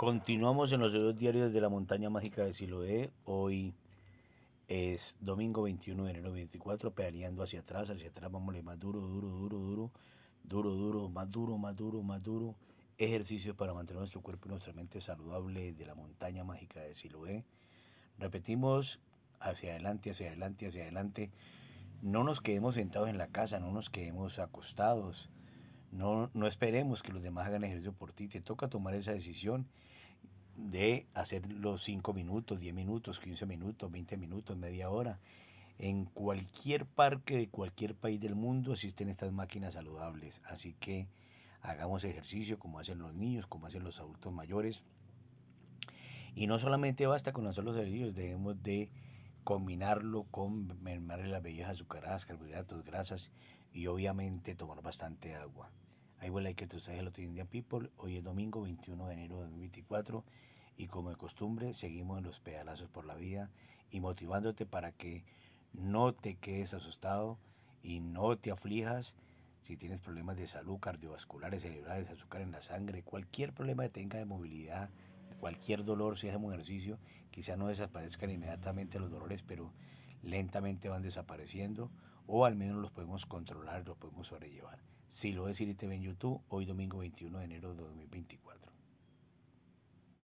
Continuamos en los dos diarios de la montaña mágica de Siloé. Hoy es domingo 21 de enero 24, pedaleando hacia atrás, hacia atrás, vámonos más duro, duro, duro, duro, duro, duro, más duro, más duro, más duro. Ejercicios para mantener nuestro cuerpo y nuestra mente saludable de la montaña mágica de Siloé. Repetimos, hacia adelante, hacia adelante, hacia adelante. No nos quedemos sentados en la casa, no nos quedemos acostados no, esperemos que los demás hagan ejercicio por ti. Te toca tomar esa decisión de hacer los 5 minutos, 10 minutos, 15 minutos, 20 minutos, media hora. En cualquier parque de cualquier país del mundo existen estas máquinas saludables. Así que hagamos ejercicio como hacen los niños, como hacen los adultos mayores. Y no solamente basta con hacer los ejercicios, debemos de combinarlo con mermar las bebidas azucaradas, carbohidratos, grasas y obviamente tomar bastante agua. Ahí vuelve que tu el otro Indian People. Hoy es domingo 21 de enero de 2024 y como de costumbre seguimos en los pedalazos por la vida y motivándote para que no te quedes asustado y no te aflijas si tienes problemas de salud cardiovasculares, cerebrales, azúcar en la sangre, cualquier problema que tenga de movilidad, cualquier dolor, si hacemos ejercicio, quizá no desaparezcan inmediatamente los dolores, pero lentamente van desapareciendo o al menos los podemos controlar, los podemos sobrellevar. Si lo es, en YouTube hoy domingo 21 de enero de 2024.